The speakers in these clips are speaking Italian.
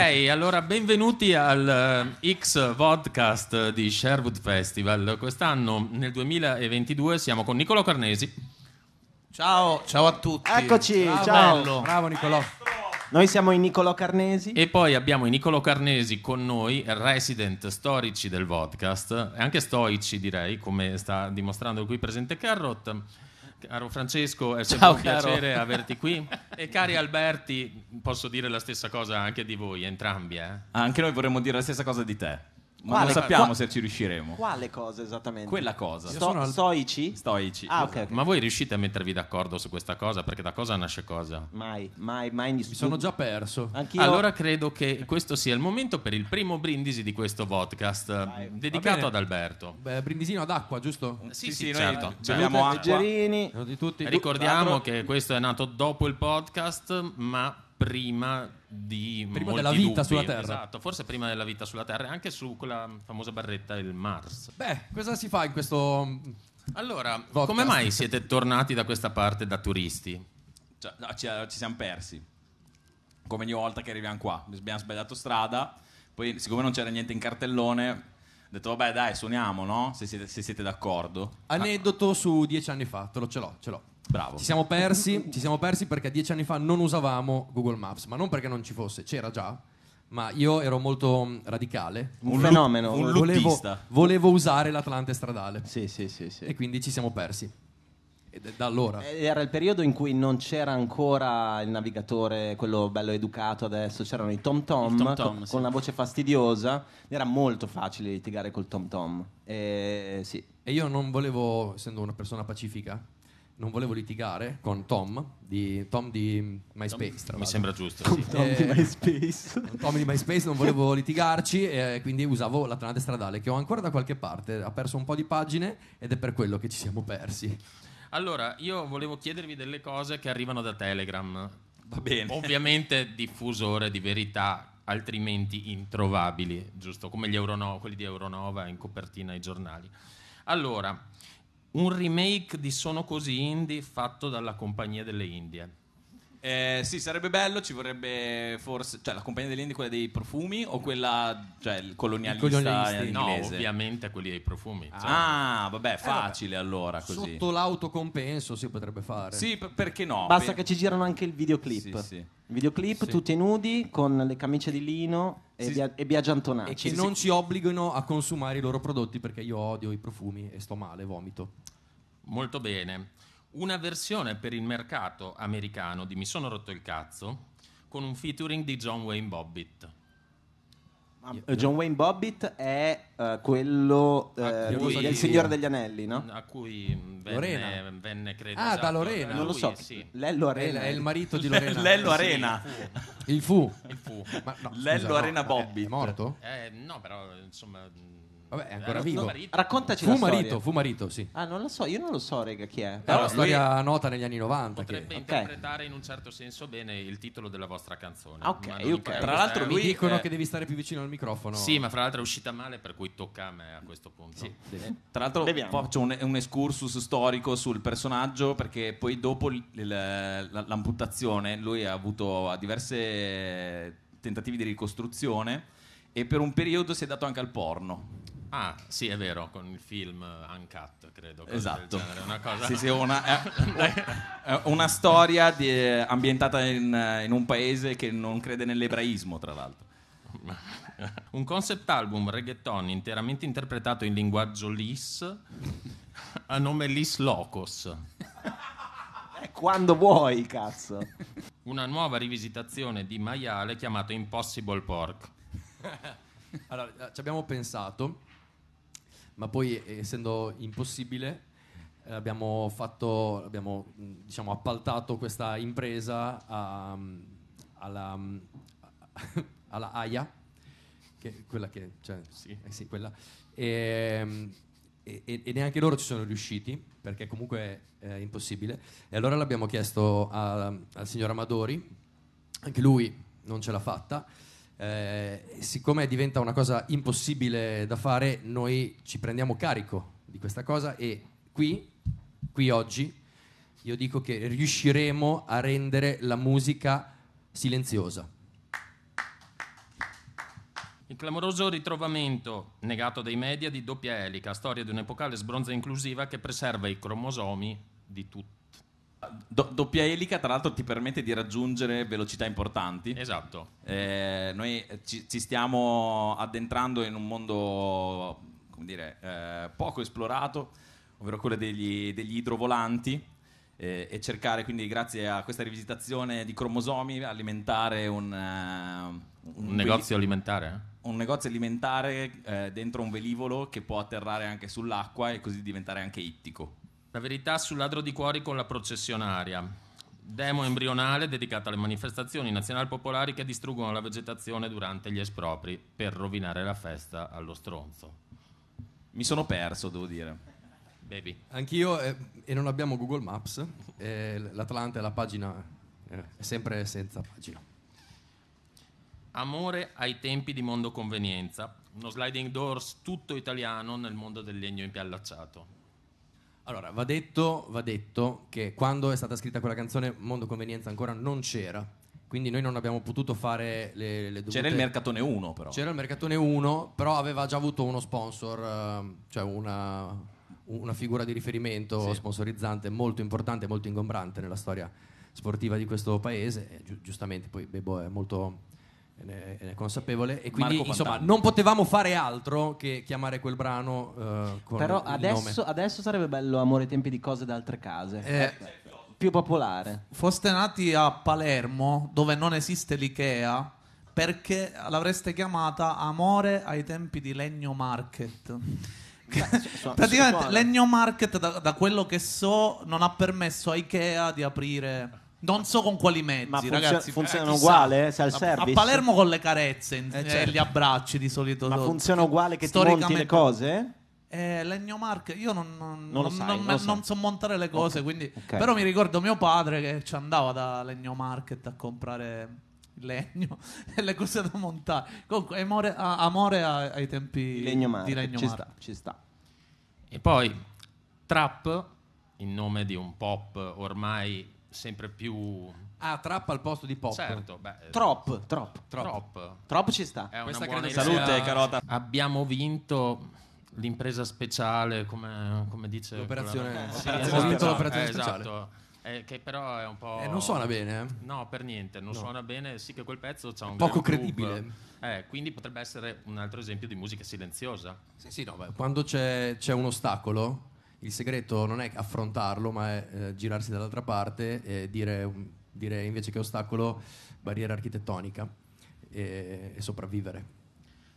Ok, allora benvenuti al eh, X Vodcast di Sherwood Festival. Quest'anno, nel 2022, siamo con Nicolò Carnesi. Ciao, ciao a tutti. Eccoci, bravo, ciao. Bello. Bravo Nicolò. Noi siamo i Nicolò Carnesi. E poi abbiamo i Nicolò Carnesi con noi, resident storici del podcast, anche stoici direi, come sta dimostrando qui presente Carrot. Caro Francesco, è sempre Ciao, un caro. piacere averti qui. E cari Alberti, posso dire la stessa cosa anche di voi, entrambi. Eh? Anche noi vorremmo dire la stessa cosa di te. Ma quale, non sappiamo qua, se ci riusciremo. Quale cosa esattamente? Quella cosa. Sto, al... Stoici? Stoici. Ah, okay, okay. Ma voi riuscite a mettervi d'accordo su questa cosa? Perché da cosa nasce cosa? Mai, mai, mai. Mi sono già perso. Anch'io... Allora credo che questo sia il momento per il primo brindisi di questo podcast Vai. dedicato ad Alberto. Beh, brindisino ad acqua, giusto? Sì, sì, sì, sì certo. Abbiamo Leggerini. Ricordiamo che questo è nato dopo il podcast, ma prima di prima della vita dubbi. sulla Terra. Esatto, forse prima della vita sulla Terra e anche su quella famosa barretta il Mars. Beh, cosa si fa in questo Allora, podcast? come mai siete tornati da questa parte da turisti? Cioè, no, ci, eh, ci, siamo persi. Come ogni volta che arriviamo qua, abbiamo sbagliato strada, poi siccome non c'era niente in cartellone, ho detto vabbè dai, suoniamo, no? Se siete, se siete d'accordo. Aneddoto su dieci anni fa, te lo ce l'ho, ce l'ho. Bravo. Ci siamo persi, ci siamo persi perché dieci anni fa non usavamo Google Maps, ma non perché non ci fosse, c'era già. Ma io ero molto mm, radicale. Un, fenomeno. Un volevo, volevo usare l'Atlante stradale. Sì, sì, sì, sì. E quindi ci siamo persi. Da allora. Eh, era il periodo in cui non c'era ancora il navigatore, quello bello educato adesso, c'erano i Tom Tom, tom, tom con, sì. una voce fastidiosa, era molto facile litigare col Tom Tom. E, sì. e io non volevo, essendo una persona pacifica, non volevo litigare con Tom di, Tom di MySpace. Tom, mi sembra giusto. sì. Tom eh, di MySpace. Tom di MySpace non volevo litigarci e quindi usavo la tronata stradale che ho ancora da qualche parte, ha perso un po' di pagine ed è per quello che ci siamo persi. Allora, io volevo chiedervi delle cose che arrivano da Telegram. Va bene. Ovviamente diffusore di verità altrimenti introvabili, giusto come gli Eurono- quelli di Euronova in copertina ai giornali. Allora, un remake di Sono così indie fatto dalla Compagnia delle Indie. Eh, sì, sarebbe bello, ci vorrebbe forse, cioè la compagnia dell'Indie quella dei profumi o quella, cioè il colonialista, il colonialista inglese? No, ovviamente quelli dei profumi. Cioè. Ah, certo. vabbè, eh, facile eh, vabbè. allora così. Sotto l'autocompenso si potrebbe fare. Sì, per- perché no? Basta per- che ci girano anche il videoclip. Sì, sì. Videoclip sì. tutti nudi con le camicie di lino e, sì. Bia- e Biagio E che non ci obbligano a consumare i loro prodotti perché io odio i profumi e sto male, vomito. Molto bene. Una versione per il mercato americano di Mi sono rotto il cazzo con un featuring di John Wayne Bobbitt. Eh, John Wayne Bobbitt è uh, quello uh, cui, del Signore degli Anelli, no? A cui venne, Lorena. venne credo. Ah, esatto, da Lorena. non lo so. Sì. Lello Arena. È, il marito di Lorena. Lello Arena. il fu. Il fu. Il fu. Ma, no, Lello scusa, Arena no, Bobbitt. è morto? Eh, no, però insomma Vabbè, è ancora eh, vivo. Marito. Raccontaci fu la marito, storia. Fu marito, sì. Ah, non lo so, io non lo so, rega, chi è. Però è una storia nota negli anni 90. Potrebbe che... interpretare okay. in un certo senso bene il titolo della vostra canzone. Ah, ok, okay. Tra l'altro eh, lui... Mi dicono eh... che devi stare più vicino al microfono. Sì, ma fra l'altro è uscita male, per cui tocca a me a questo punto. Sì. tra l'altro Beviamo. faccio un, un, excursus storico sul personaggio, perché poi dopo l- l- l- l'amputazione lui ha avuto diverse tentativi di ricostruzione e per un periodo si è dato anche al porno. Ah, sì, è vero, con il film Uncut, credo. Esatto. Una cosa... sì, sì, una, è eh, eh, una storia di, eh, ambientata in, in, un paese che non crede nell'ebraismo, tra l'altro. un concept album reggaeton interamente interpretato in linguaggio lis a nome Lis Locos. quando vuoi, cazzo. Una nuova rivisitazione di maiale chiamato Impossible Pork. Allora, ci abbiamo pensato ma poi eh, essendo impossibile eh, abbiamo, fatto, abbiamo mm, diciamo, appaltato questa impresa a, mm, alla, mm, alla AIA, che, quella che... Cioè, sì. Eh sì, quella. Ehm, e, e, e, neanche loro ci sono riusciti perché comunque è impossibile e allora l'abbiamo chiesto a, al signor Amadori anche lui non ce l'ha fatta eh, siccome diventa una cosa impossibile da fare, noi ci prendiamo carico di questa cosa e qui, qui oggi, io dico che riusciremo a rendere la musica silenziosa. Il clamoroso ritrovamento, negato dai media, di doppia elica, storia di un'epocale sbronza inclusiva che preserva i cromosomi di tutti Do- doppia elica, tra l'altro, ti permette di raggiungere velocità importanti. Esatto. Eh, noi ci, ci, stiamo addentrando in un mondo, come dire, eh, poco esplorato, ovvero quello degli, degli idrovolanti. Eh, e cercare quindi, grazie a questa rivisitazione di cromosomi, alimentare un, uh, un, un negozio veli- alimentare? Eh? Un negozio alimentare eh, dentro un velivolo che può atterrare anche sull'acqua e così diventare anche ittico. La verità sul ladro di cuori con la processionaria. Demo embrionale dedicata alle manifestazioni nazionali popolari che distruggono la vegetazione durante gli espropri per rovinare la festa allo stronzo. Mi sono perso, devo dire. Baby. Anch'io, eh, e non abbiamo Google Maps, eh, l'Atlanta è la pagina, eh, è sempre senza pagina. Amore ai tempi di mondo convenienza, uno sliding doors tutto italiano nel mondo del legno impiallacciato. Allora, va detto, va detto che quando è stata scritta quella canzone Mondo Convenienza ancora non c'era, quindi noi non abbiamo potuto fare le, le dovute... C'era il Mercatone 1 però. C'era il Mercatone 1, però aveva già avuto uno sponsor, eh, cioè una, una figura di riferimento sì. sponsorizzante molto importante molto ingombrante nella storia sportiva di questo paese, giustamente poi Bebo è molto ne è consapevole e quindi insomma non potevamo fare altro che chiamare quel brano uh, con però adesso, adesso, sarebbe bello amore ai tempi di cose da altre case eh, ecco, più popolare foste nati a Palermo dove non esiste l'Ikea perché l'avreste chiamata amore ai tempi di Legno Market Beh, praticamente Legno Market da, da quello che so non ha permesso a Ikea di aprire non so con quali mezzi, Ma funziona, ragazzi. Funzionano eh, uguale? Eh, se al a, a Palermo con le carezze eh, e eh, certo. gli abbracci di solito. Ma funziona uguale che ti monti le cose? Eh, Legno Mark, io non, non, non, sai, non, non so. so. montare le cose, okay. quindi... Okay. però mi ricordo mio padre che ci andava da Legno Market a comprare il legno e le cose da montare. Comunque, amore, amore ai tempi legno di Legno ci Mark. Sta, ci sta. E poi Trap, in nome di un pop ormai sempre più... Ah, trap al posto di pop. Certo, eh, Trop, trop. Trop. Trop ci sta. È Questa credo salute Salute, Carota. Abbiamo vinto l'impresa speciale, come, come dice... L'operazione... Quella... Sì, l'operazione esatto, vinto l'operazione eh, speciale. Esatto. Eh, che però è un po'. Eh, non suona bene. Eh. No, per niente, non no. suona bene. Sì, che quel pezzo ha un. Poco credibile. quindi potrebbe essere un altro esempio di musica silenziosa. Sì, sì, no, beh, quando c'è, c'è un ostacolo, il segreto non è affrontarlo, ma è eh, girarsi dall'altra parte e dire, um, dire, invece che ostacolo barriera architettonica e, e sopravvivere.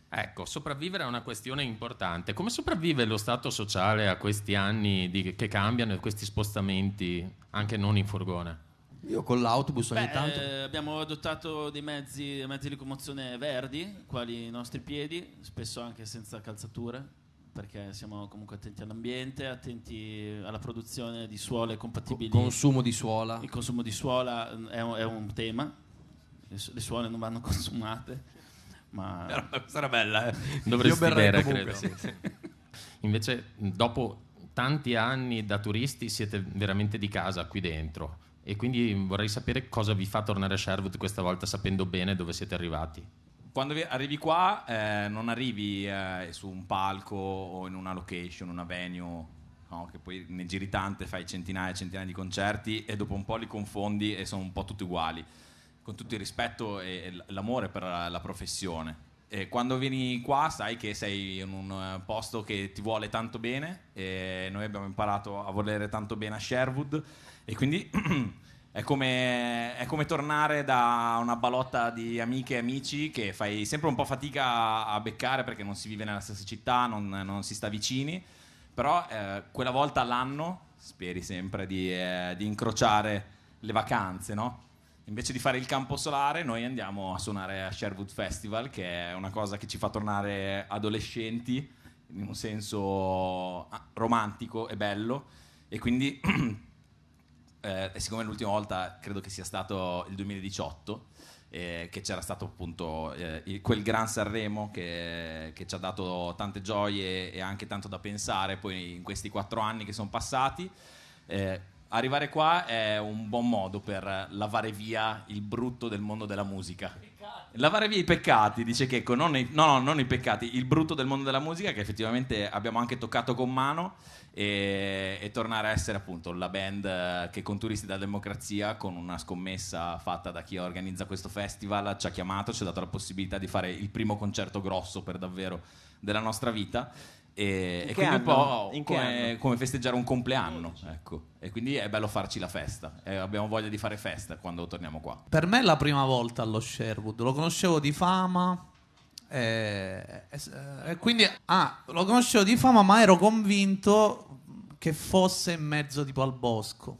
Ecco, sopravvivere è una questione importante. Come sopravvive lo Stato sociale a questi anni di, che cambiano e questi spostamenti anche non in furgone? Io con l'autobus ogni Beh, tanto. Eh, abbiamo adottato dei mezzi, mezzi di locomozione verdi, quali i nostri piedi, spesso anche senza calzature, perché siamo comunque attenti all'ambiente, attenti alla produzione di suole compatibili. Il consumo di suola. Il consumo di suola mm, è un, è un tema, le, suole non vanno consumate. Ma sarà bella, eh. dovresti vedere, credo. sì. Invece, dopo tanti anni da turisti siete veramente di casa qui dentro e quindi vorrei sapere cosa vi fa tornare a Sherwood questa volta sapendo bene dove siete arrivati quando arrivi qua eh, non arrivi eh, su un palco o in una location, una venue, no? che poi giri tante, fai centinaia e centinaia di concerti e dopo un po' li confondi e sono un po' tutti uguali, con tutto il rispetto e, l'amore per la, professione. E quando vieni qua sai che sei in un eh, posto che ti vuole tanto bene e noi abbiamo imparato a volere tanto bene a Sherwood e quindi... È come, è come, tornare da una balotta di amiche e amici che fai sempre un po' fatica a beccare perché non si vive nella stessa città, non, non si sta vicini, però eh, quella volta all'anno speri sempre di, eh, di incrociare le vacanze, no? Invece di fare il campo solare, noi andiamo a suonare a Sherwood Festival, che è una cosa che ci fa tornare adolescenti in un senso ah, romantico e bello, e quindi eh, e siccome l'ultima volta credo che sia stato il 2018, eh, che c'era stato appunto eh, il, quel gran Sanremo che, che, ci ha dato tante gioie e anche tanto da pensare poi in questi quattro anni che sono passati. Eh, arrivare qua è un buon modo per lavare via il brutto del mondo della musica. Lavare via i peccati, dice Checco, non i, no, non i peccati, il brutto del mondo della musica che effettivamente abbiamo anche toccato con mano e, e tornare a essere appunto la band eh, che con Turisti da Democrazia, con una scommessa fatta da chi organizza questo festival, ci ha chiamato, ci ha dato la possibilità di fare il primo concerto grosso per davvero della nostra vita e, e quindi anno? un po' come, come, festeggiare un compleanno, ecco. E quindi è bello farci la festa. E abbiamo voglia di fare festa quando torniamo qua. Per me è la prima volta allo Sherwood, lo conoscevo di fama. E, e quindi ah, lo conoscevo di fama, ma ero convinto che fosse in mezzo tipo al bosco.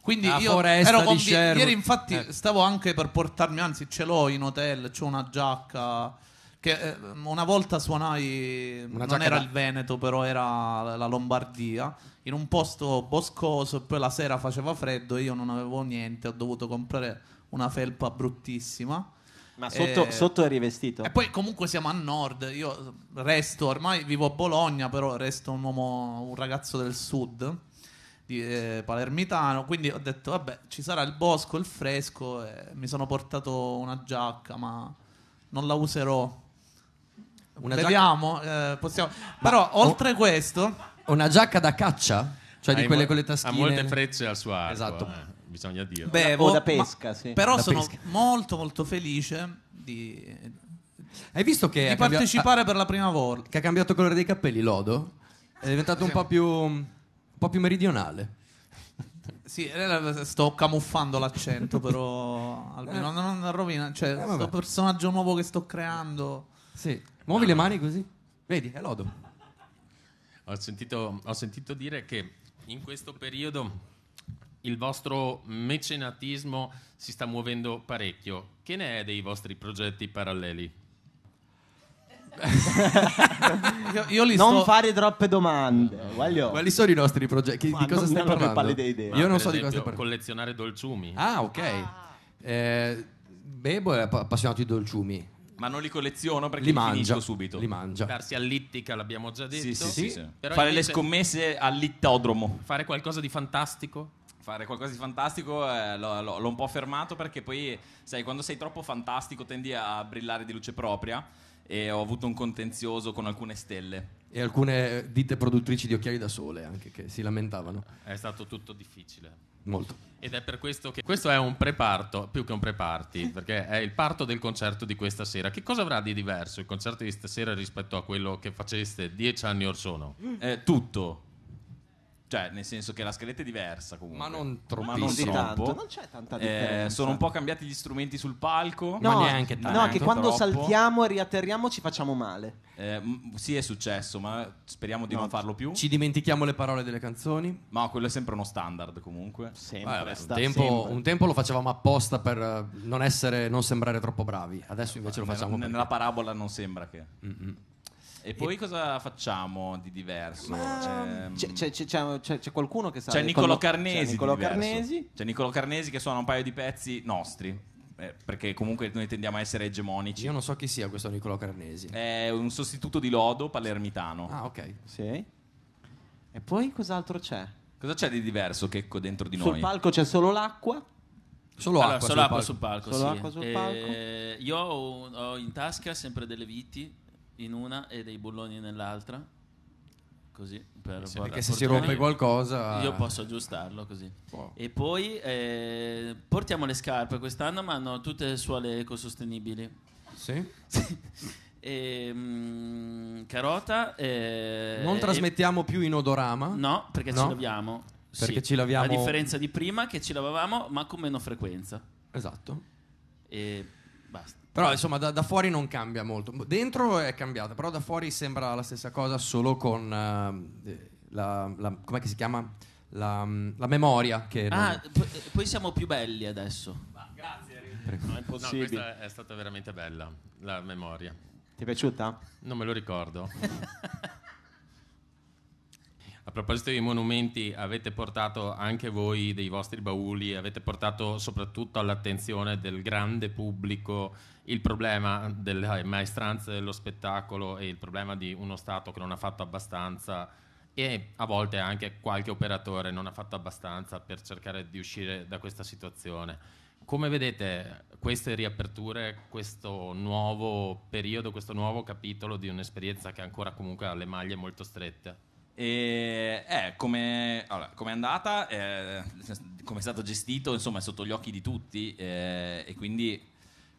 Quindi la io ero convinto. Ieri, infatti, eh. stavo anche per portarmi, anzi, ce l'ho in hotel, c'ho una giacca che eh, una volta suonai, una non era da... il Veneto, però era la Lombardia, in un posto boscoso. Poi la sera faceva freddo e io non avevo niente. Ho dovuto comprare una felpa bruttissima. Ma sotto, e... Eh, sotto è rivestito. E poi comunque siamo a nord. Io resto, ormai vivo a Bologna, però resto un uomo, un ragazzo del sud, di, eh, palermitano. Quindi ho detto, vabbè, ci sarà il bosco, il fresco. e mi sono portato una giacca, ma non la userò. Una Beviamo, giacca... eh, possiamo... Però oh. oltre questo... Una giacca da caccia? Cioè di quelle mo- con le taschine? Ha molte frecce al suo arco. Esatto. Eh, bisogna dire. Bevo, o da pesca, sì. Però da sono pesca. molto molto felice di... Hai visto che... Di partecipare cambiato, per la prima volta. Che ha cambiato colore dei capelli, Lodo? È diventato un po' più, un po più meridionale. Sì, eh, sto camuffando l'accento, però almeno non, eh. non rovina. Cioè, questo eh, personaggio nuovo che sto creando. Sì. Muovi le mani così. Vedi, è lodo. Ho sentito, ho sentito dire che in questo periodo il vostro mecenatismo si sta muovendo parecchio. Che ne è dei vostri progetti paralleli? io, io li non sto... fare troppe domande. Guaglio. Quali sono i nostri progetti? Ma di cosa non, stai non parlando? Idea. Io non so esempio, di cosa stai parlando. Collezionare dolciumi. Ah, ok. Ah. Eh, Bebo è appassionato di dolciumi ma non li colleziono perché li, li mangia, subito. Li mangio. Darsi all'ittica, l'abbiamo già detto. Sì, sì, sì. sì. Fare le scommesse all'ittodromo. Fare qualcosa di fantastico. Fare qualcosa di fantastico eh, l'ho, l'ho un po' fermato perché poi, sai, quando sei troppo fantastico tendi a brillare di luce propria e ho avuto un contenzioso con alcune stelle. E alcune ditte produttrici di occhiali da sole anche che si lamentavano. È stato tutto difficile. Molto. Ed è per questo che questo è un preparto, più che un preparti, perché è il parto del concerto di questa sera. Che cosa avrà di diverso il concerto di stasera rispetto a quello che faceste dieci anni or sono? Eh, tutto, cioè, nel senso che la scaletta è diversa comunque. Ma non, tro- ma non troppo. Tanto. Non c'è tanta eh, differenza. Eh, sono un po' cambiati gli strumenti sul palco. No, ma neanche tanto. No, che quando troppo. saltiamo e riatterriamo ci facciamo male. Eh, sì, è successo, ma speriamo di no. non farlo più. Ci dimentichiamo le parole delle canzoni. Ma quello è sempre uno standard comunque. Sempre. Vabbè, un, tempo, sempre. un, tempo, lo facevamo apposta per eh, non, essere, non sembrare troppo bravi. Adesso invece ma lo facciamo. Nella, nella parabola non sembra che... Mm-mm. E poi cosa facciamo di diverso? Ma... Ehm, c'è, c'è, c'è, c'è, qualcuno che sa. C'è Niccolo quando... Carnesi. C'è Niccolo Carnesi. C'è Niccolo Carnesi che suona un paio di pezzi nostri. Eh, perché comunque noi tendiamo a essere egemonici. Io non so chi sia questo Niccolo Carnesi. È un sostituto di Lodo palermitano. Ah, ok. Sì. E poi cos'altro c'è? Cosa c'è di diverso Checco dentro di noi? Sul palco c'è solo l'acqua. Solo allora, acqua, solo sul, acqua palco. sul palco. Solo sì. acqua sul eh, palco. Eh, io ho, ho in tasca sempre delle viti in una e dei bulloni nell'altra. Così, per sì, perché se si rompe qualcosa... Io posso aggiustarlo così. Wow. E poi eh, portiamo le scarpe quest'anno, ma hanno tutte suole ecosostenibili. Sì. Ehm, eh, e, mh, carota. E, non trasmettiamo e, più in odorama? No, perché no? ci laviamo. Perché sì. ci laviamo. A differenza di prima che ci lavavamo, ma con meno frequenza. Esatto. E Basta. Però insomma da, da, fuori non cambia molto. Dentro è cambiata, però da fuori sembra la stessa cosa solo con uh, la, la, com'è che si chiama? La, la memoria. Che ah, non... p- eh, poi siamo più belli adesso. Ma, grazie. Prego. Non è possibile. No, questa è stata veramente bella, la memoria. Ti è piaciuta? Non me lo ricordo. A proposito dei monumenti, avete portato anche voi dei vostri bauli, avete portato soprattutto all'attenzione del grande pubblico il problema delle eh, maestranze dello spettacolo e il problema di uno Stato che non ha fatto abbastanza e a volte anche qualche operatore non ha fatto abbastanza per cercare di uscire da questa situazione. Come vedete queste riaperture, questo nuovo periodo, questo nuovo capitolo di un'esperienza che ancora comunque ha le maglie molto strette? E eh, come allora, è andata, eh, come è stato gestito, insomma, è sotto gli occhi di tutti eh, e quindi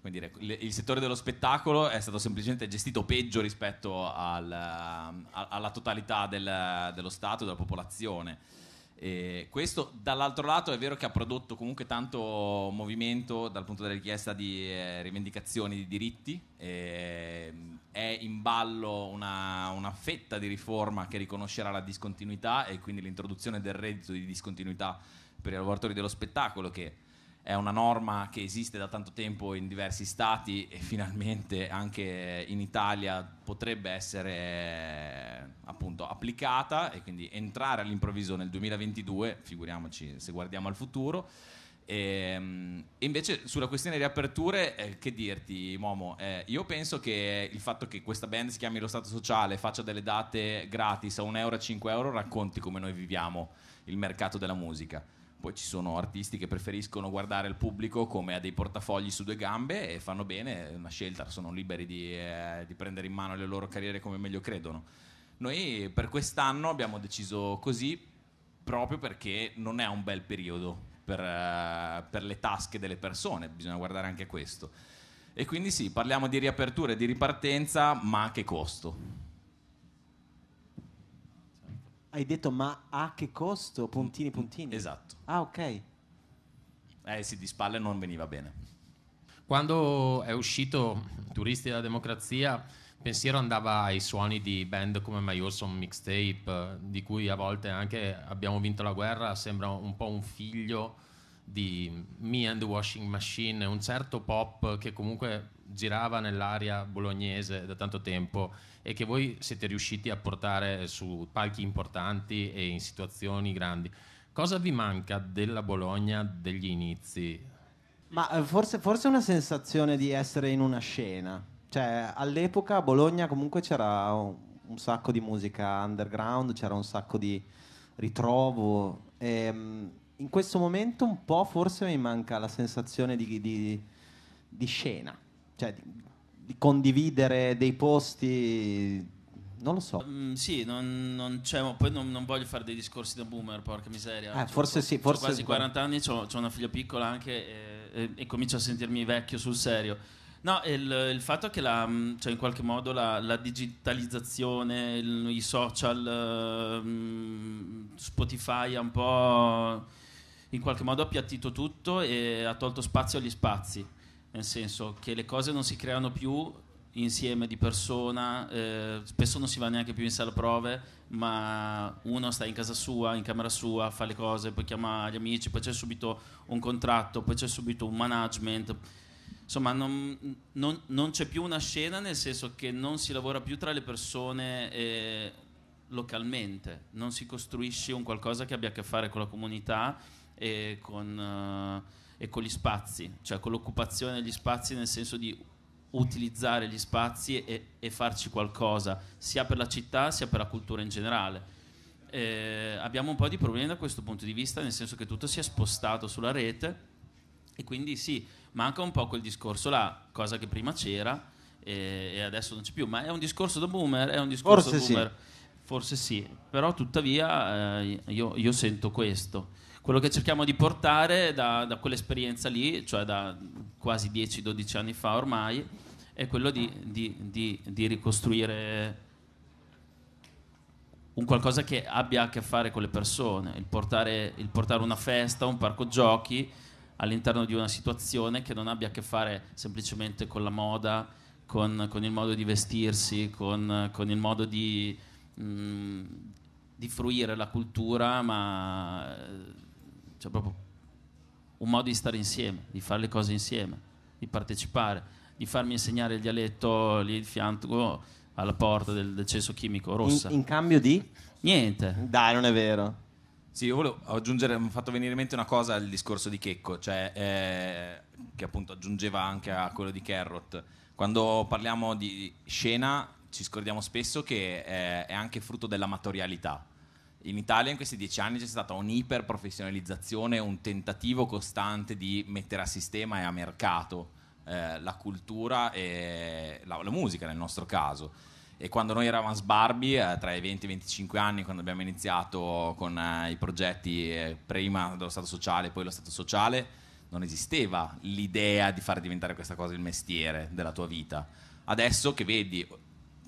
dire, il settore dello spettacolo è stato semplicemente gestito peggio rispetto al, a, alla totalità del, dello Stato e della popolazione. E questo dall'altro lato è vero che ha prodotto comunque tanto movimento dal punto della richiesta di eh, rivendicazioni di diritti, eh, è in ballo una, una, fetta di riforma che riconoscerà la discontinuità e quindi l'introduzione del reddito di discontinuità per i lavoratori dello spettacolo che è una norma che esiste da tanto tempo in diversi stati e finalmente anche in Italia potrebbe essere eh, appunto applicata e quindi entrare all'improvviso nel 2022, figuriamoci se guardiamo al futuro. Ehm, e, invece sulla questione di aperture, eh, che dirti, Momo? Eh, io penso che il fatto che questa band si chiami Lo Stato Sociale, faccia delle date gratis a 1 euro, a 5 euro, racconti come noi viviamo il mercato della musica poi ci sono artisti che preferiscono guardare il pubblico come a dei portafogli su due gambe e fanno bene, è una scelta, sono liberi di, eh, di prendere in mano le loro carriere come meglio credono. Noi per quest'anno abbiamo deciso così proprio perché non è un bel periodo per, eh, per le tasche delle persone, bisogna guardare anche questo. E quindi sì, parliamo di riapertura e di ripartenza, ma a che costo? Hai detto ma a che costo? Puntini, puntini. Esatto. Ah, ok. Eh sì, di spalle non veniva bene. Quando è uscito Turisti della democrazia, pensiero andava ai suoni di band come My Awesome Mixtape, di cui a volte anche abbiamo vinto la guerra, sembra un po' un figlio di Me and the Washing Machine, un certo pop che comunque girava nell'area bolognese da tanto tempo e che voi siete riusciti a portare su palchi importanti e in situazioni grandi. Cosa vi manca della Bologna degli inizi? Ma eh, forse, forse una sensazione di essere in una scena. Cioè, all'epoca a Bologna comunque c'era un, sacco di musica underground, c'era un sacco di ritrovo. E, ehm, in questo momento un po' forse mi manca la sensazione di, di, di scena, cioè di, di, condividere dei posti. Non lo so. Mm, sì, non, non cioè, poi non, non, voglio fare dei discorsi da boomer, porca miseria. Eh, forse cioè, sì, forse. Ho quasi 40 anni, ho una figlia piccola anche e, e, e, comincio a sentirmi vecchio sul serio. No, il, il fatto che la, mm, cioè in qualche modo la, la digitalizzazione, il, i social, mm, Spotify ha un po' in qualche modo ha appiattito tutto e ha tolto spazio agli spazi, nel senso che le cose non si creano più insieme di persona, eh, spesso non si va neanche più in sala prove, ma uno sta in casa sua, in camera sua, fa le cose, poi chiama gli amici, poi c'è subito un contratto, poi c'è subito un management. Insomma, non, non, non c'è più una scena nel senso che non si lavora più tra le persone eh, localmente, non si costruisce un qualcosa che abbia a che fare con la comunità e con, eh, e con gli spazi, cioè con l'occupazione degli spazi nel senso di utilizzare gli spazi e, e, farci qualcosa, sia per la città sia per la cultura in generale. Eh, abbiamo un po' di problemi da questo punto di vista, nel senso che tutto si è spostato sulla rete e quindi sì, manca un po' quel discorso là, cosa che prima c'era e, e adesso non c'è più, ma è un discorso da boomer, è un discorso forse boomer, sì. forse sì, però tuttavia eh, io, io sento questo quello che cerchiamo di portare da, da quell'esperienza lì, cioè da quasi 10-12 anni fa ormai, è quello di, di, di, di ricostruire un qualcosa che abbia a che fare con le persone, il portare, il portare, una festa, un parco giochi all'interno di una situazione che non abbia a che fare semplicemente con la moda, con, con il modo di vestirsi, con, con il modo di, mh, mm, di fruire la cultura, ma cioè proprio un modo di stare insieme, di fare le cose insieme, di partecipare, di farmi insegnare il dialetto lì di fianco oh, alla porta del, decesso chimico rossa. In, in cambio di? Niente. Dai, non è vero. Sì, io volevo aggiungere, mi ha fatto venire in mente una cosa al discorso di Checco, cioè, eh, che appunto aggiungeva anche a quello di Carrot. Quando parliamo di scena ci scordiamo spesso che eh, è anche frutto dell'amatorialità, in Italia in questi dieci anni c'è stata un'iperprofessionalizzazione, un tentativo costante di mettere a sistema e a mercato eh, la cultura e la, la, musica nel nostro caso. E quando noi eravamo sbarbi, eh, tra i 20 e i 25 anni, quando abbiamo iniziato con eh, i progetti eh, prima dello Stato sociale e poi lo Stato sociale, non esisteva l'idea di far diventare questa cosa il mestiere della tua vita. Adesso che vedi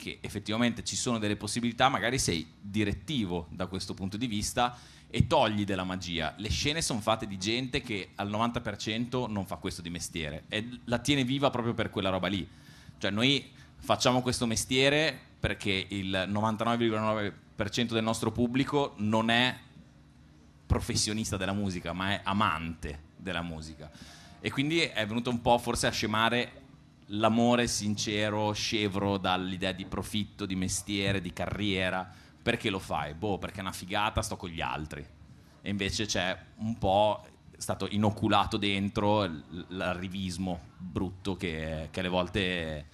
che effettivamente ci sono delle possibilità, magari sei direttivo da questo punto di vista e togli della magia. Le scene sono fatte di gente che al 90% non fa questo di mestiere e la tiene viva proprio per quella roba lì. Cioè noi facciamo questo mestiere perché il 99,9% del nostro pubblico non è professionista della musica, ma è amante della musica. E quindi è venuto un po' forse a scemare l'amore sincero, scevro dall'idea di profitto, di mestiere, di carriera. Perché lo fai? Boh, perché è una figata, sto con gli altri. E invece c'è un po' stato inoculato dentro l'arrivismo brutto che, che alle volte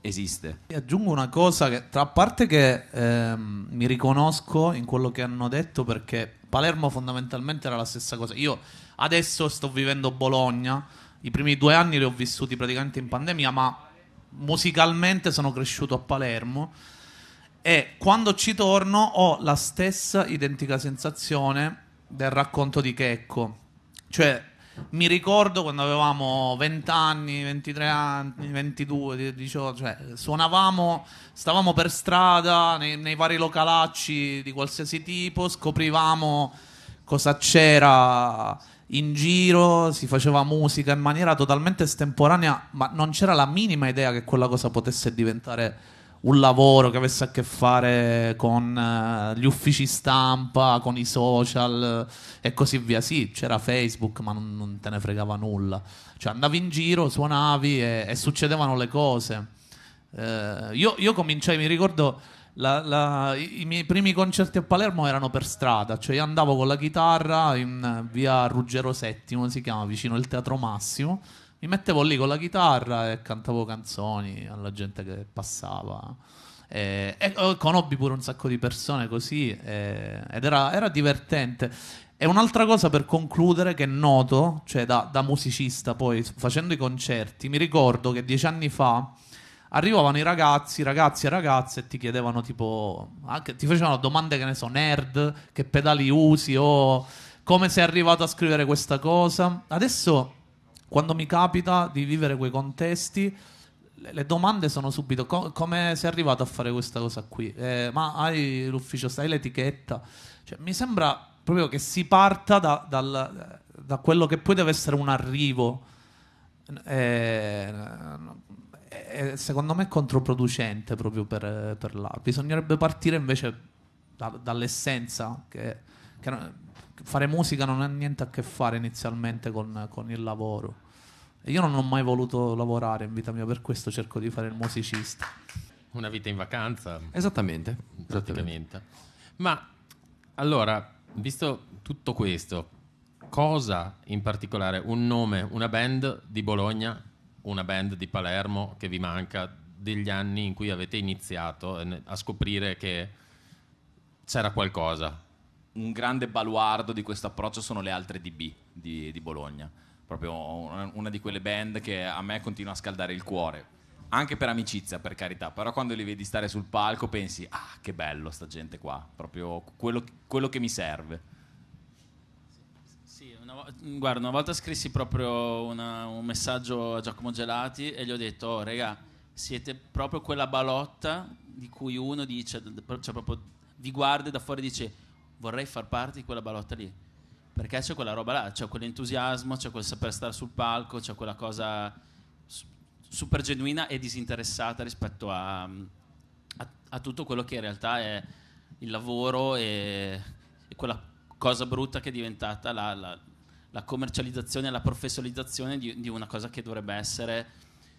esiste. E aggiungo una cosa che, tra parte che ehm, mi riconosco in quello che hanno detto, perché Palermo fondamentalmente era la stessa cosa. Io adesso sto vivendo Bologna, i primi due anni li ho vissuti praticamente in pandemia, ma musicalmente sono cresciuto a Palermo e quando ci torno ho la stessa identica sensazione del racconto di Checco. Cioè, mi ricordo quando avevamo 20 anni, 23 anni, 22, 18, cioè, suonavamo, stavamo per strada nei, nei vari localacci di qualsiasi tipo, scoprivamo cosa c'era in giro, si faceva musica in maniera totalmente estemporanea, ma non c'era la minima idea che quella cosa potesse diventare un lavoro che avesse a che fare con eh, gli uffici stampa, con i social eh, e così via. Sì, c'era Facebook, ma non, non te ne fregava nulla. Cioè andavi in giro, suonavi e, e succedevano le cose. Eh, io, io cominciai, mi ricordo la, la, i miei primi concerti a Palermo erano per strada, cioè io andavo con la chitarra in via Ruggero VII, si chiama, vicino al Teatro Massimo, mi mettevo lì con la chitarra e cantavo canzoni alla gente che passava. E, e oh, conobbi pure un sacco di persone così e, ed era, era, divertente. E un'altra cosa per concludere che noto, cioè da, da musicista poi facendo i concerti, mi ricordo che dieci anni fa arrivavano i ragazzi, ragazzi e ragazze e ti chiedevano tipo, anche, ah, ti facevano domande che ne so, nerd, che pedali usi o come sei arrivato a scrivere questa cosa. Adesso, quando mi capita di vivere quei contesti, le domande sono subito co- come sei arrivato a fare questa cosa qui eh, ma hai l'ufficio stai l'etichetta cioè, mi sembra proprio che si parta da, dal, da quello che poi deve essere un arrivo eh, è, secondo me è controproducente proprio per, per l'art. Bisognerebbe partire invece da, dall'essenza, che, che, fare musica non ha niente a che fare inizialmente con, con il lavoro. io non ho mai voluto lavorare in vita mia, per questo cerco di fare il musicista. Una vita in vacanza. Esattamente. Esattamente. Ma allora, visto tutto questo, cosa in particolare, un nome, una band di Bologna una band di Palermo che vi manca, degli anni in cui avete iniziato eh, a scoprire che c'era qualcosa? Un grande baluardo di questo approccio sono le altre DB di, di Bologna, proprio una di quelle band che a me continua a scaldare il cuore anche per amicizia, per carità, però quando li vedi stare sul palco pensi, ah, che bello sta gente qua, proprio quello, quello che mi serve guarda, una volta scrissi proprio una, un messaggio a Giacomo Gelati e gli ho detto, oh, regà, siete proprio quella balotta di cui uno dice, cioè proprio vi guarda da fuori e dice, vorrei far parte di quella balotta lì. Perché c'è quella roba là, c'è quell'entusiasmo, c'è quel saper stare sul palco, c'è quella cosa super genuina e disinteressata rispetto a, a, a tutto quello che in realtà è il lavoro e, e quella cosa brutta che è diventata la, la la commercializzazione, e la professionalizzazione di, di una cosa che dovrebbe essere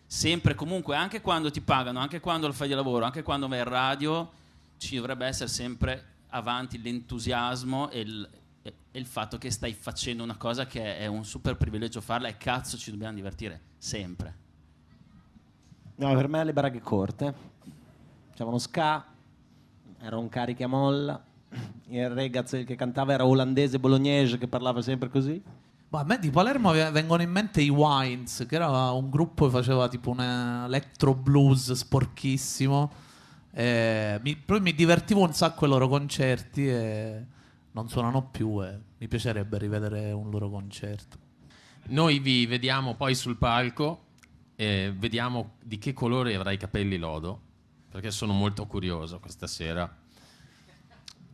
sempre comunque, anche quando ti pagano, anche quando lo fai di lavoro, anche quando vai in radio, ci dovrebbe essere sempre avanti l'entusiasmo e il, e, il, fatto che stai facendo una cosa che è un super privilegio farla e cazzo ci dobbiamo divertire sempre. No, per me le braghe corte. C'erano ska, era un caricamolla, il ragazzo che cantava era olandese bolognese che parlava sempre così. Ma boh, a me di Palermo vengono in mente i Wines, che era un gruppo che faceva tipo un electro blues sporchissimo. E mi, mi divertivo un sacco ai loro concerti e non suonano più e mi piacerebbe rivedere un loro concerto. Noi vi vediamo poi sul palco e vediamo di che colore avrai i capelli Lodo, perché sono molto curioso questa sera.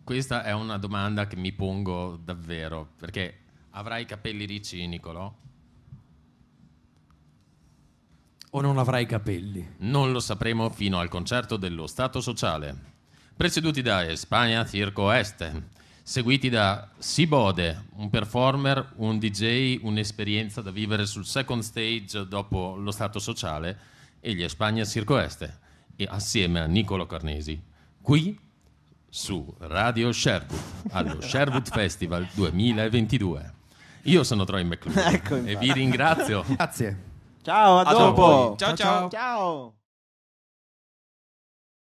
Questa è una domanda che mi pongo davvero, perché Avrai i capelli ricci, Nicolò? O non avrai i capelli? Non lo sapremo fino al concerto dello Stato Sociale, Preceduti da Espagna Circo Este, seguiti da Sibode, un performer, un DJ, un'esperienza da vivere sul second stage dopo lo Stato Sociale e gli Espagna Circo Este, e assieme a Nicolo Carnesi, qui su Radio Sherwood, allo Sherwood Festival 2022. Io sono Troy McClure ecco e vi ringrazio. Grazie. Ciao, a, a dopo. dopo. ciao. ciao. ciao. ciao.